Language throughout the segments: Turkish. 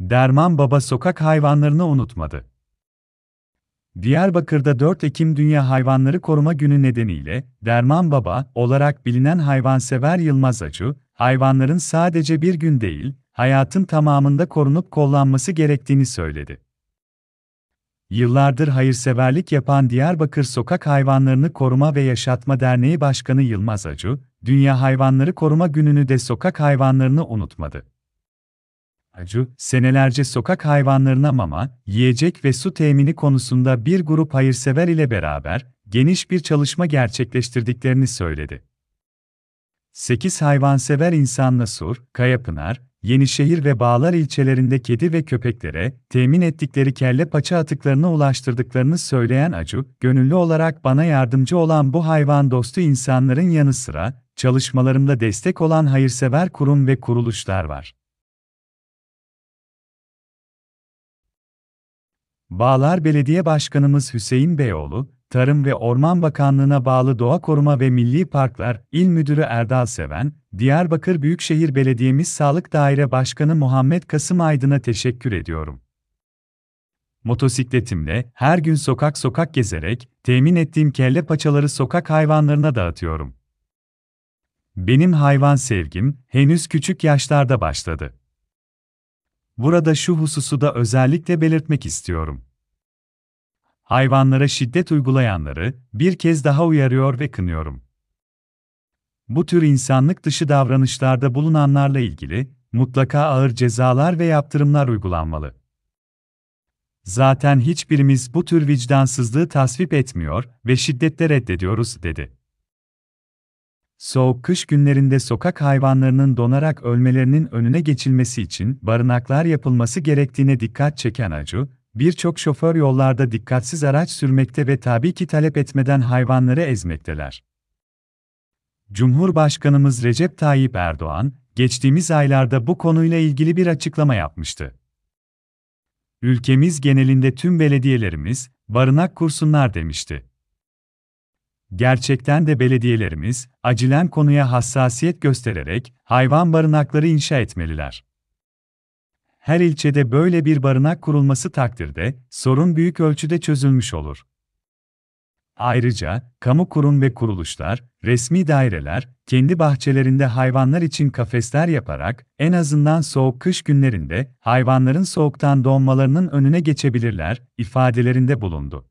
Derman Baba sokak hayvanlarını unutmadı. Diyarbakır'da 4 Ekim Dünya Hayvanları Koruma Günü nedeniyle, Derman Baba olarak bilinen hayvansever Yılmaz Acu, hayvanların sadece bir gün değil, hayatın tamamında korunup kollanması gerektiğini söyledi. Yıllardır hayırseverlik yapan Diyarbakır Sokak Hayvanlarını Koruma ve Yaşatma Derneği Başkanı Yılmaz Acu, Dünya Hayvanları Koruma Günü'nü de sokak hayvanlarını unutmadı. Acu, senelerce sokak hayvanlarına mama, yiyecek ve su temini konusunda bir grup hayırsever ile beraber geniş bir çalışma gerçekleştirdiklerini söyledi. 8 hayvansever insanla Sur, Kayapınar, Yenişehir ve Bağlar ilçelerinde kedi ve köpeklere temin ettikleri kelle paça atıklarını ulaştırdıklarını söyleyen Acu, gönüllü olarak bana yardımcı olan bu hayvan dostu insanların yanı sıra çalışmalarımda destek olan hayırsever kurum ve kuruluşlar var. Bağlar Belediye Başkanımız Hüseyin Beyoğlu, Tarım ve Orman Bakanlığı'na bağlı Doğa Koruma ve Milli Parklar İl Müdürü Erdal Seven, Diyarbakır Büyükşehir Belediyemiz Sağlık Daire Başkanı Muhammed Kasım Aydın'a teşekkür ediyorum. Motosikletimle her gün sokak sokak gezerek temin ettiğim kelle paçaları sokak hayvanlarına dağıtıyorum. Benim hayvan sevgim henüz küçük yaşlarda başladı. Burada şu hususu da özellikle belirtmek istiyorum. Hayvanlara şiddet uygulayanları bir kez daha uyarıyor ve kınıyorum. Bu tür insanlık dışı davranışlarda bulunanlarla ilgili mutlaka ağır cezalar ve yaptırımlar uygulanmalı. Zaten hiçbirimiz bu tür vicdansızlığı tasvip etmiyor ve şiddetle reddediyoruz dedi. Soğuk kış günlerinde sokak hayvanlarının donarak ölmelerinin önüne geçilmesi için barınaklar yapılması gerektiğine dikkat çeken Acu, birçok şoför yollarda dikkatsiz araç sürmekte ve tabii ki talep etmeden hayvanları ezmekteler. Cumhurbaşkanımız Recep Tayyip Erdoğan, geçtiğimiz aylarda bu konuyla ilgili bir açıklama yapmıştı. Ülkemiz genelinde tüm belediyelerimiz barınak kursunlar demişti. Gerçekten de belediyelerimiz, acilen konuya hassasiyet göstererek hayvan barınakları inşa etmeliler. Her ilçede böyle bir barınak kurulması takdirde sorun büyük ölçüde çözülmüş olur. Ayrıca, kamu kurum ve kuruluşlar, resmi daireler, kendi bahçelerinde hayvanlar için kafesler yaparak, en azından soğuk kış günlerinde hayvanların soğuktan donmalarının önüne geçebilirler, ifadelerinde bulundu.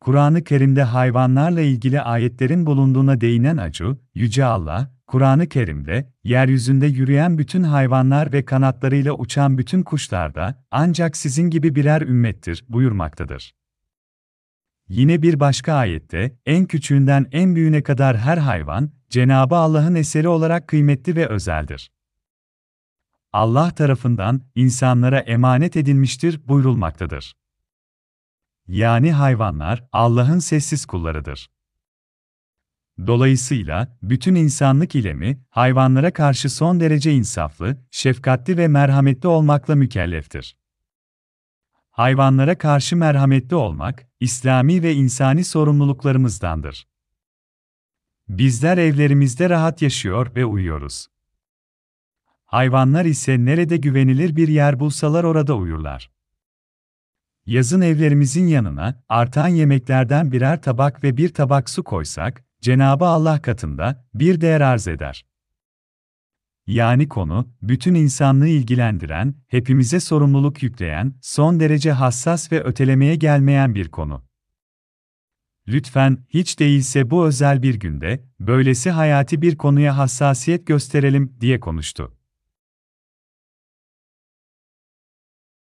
Kur'an-ı Kerim'de hayvanlarla ilgili ayetlerin bulunduğuna değinen Acu, Yüce Allah, Kur'an-ı Kerim'de, yeryüzünde yürüyen bütün hayvanlar ve kanatlarıyla uçan bütün kuşlarda, ancak sizin gibi birer ümmettir, buyurmaktadır. Yine bir başka ayette, en küçüğünden en büyüğüne kadar her hayvan, Cenabı Allah'ın eseri olarak kıymetli ve özeldir. Allah tarafından insanlara emanet edilmiştir buyurulmaktadır yani hayvanlar Allah'ın sessiz kullarıdır. Dolayısıyla bütün insanlık ilemi hayvanlara karşı son derece insaflı, şefkatli ve merhametli olmakla mükelleftir. Hayvanlara karşı merhametli olmak İslami ve insani sorumluluklarımızdandır. Bizler evlerimizde rahat yaşıyor ve uyuyoruz. Hayvanlar ise nerede güvenilir bir yer bulsalar orada uyurlar. Yazın evlerimizin yanına artan yemeklerden birer tabak ve bir tabak su koysak, Cenabı Allah katında bir değer arz eder. Yani konu, bütün insanlığı ilgilendiren, hepimize sorumluluk yükleyen, son derece hassas ve ötelemeye gelmeyen bir konu. Lütfen, hiç değilse bu özel bir günde, böylesi hayati bir konuya hassasiyet gösterelim, diye konuştu.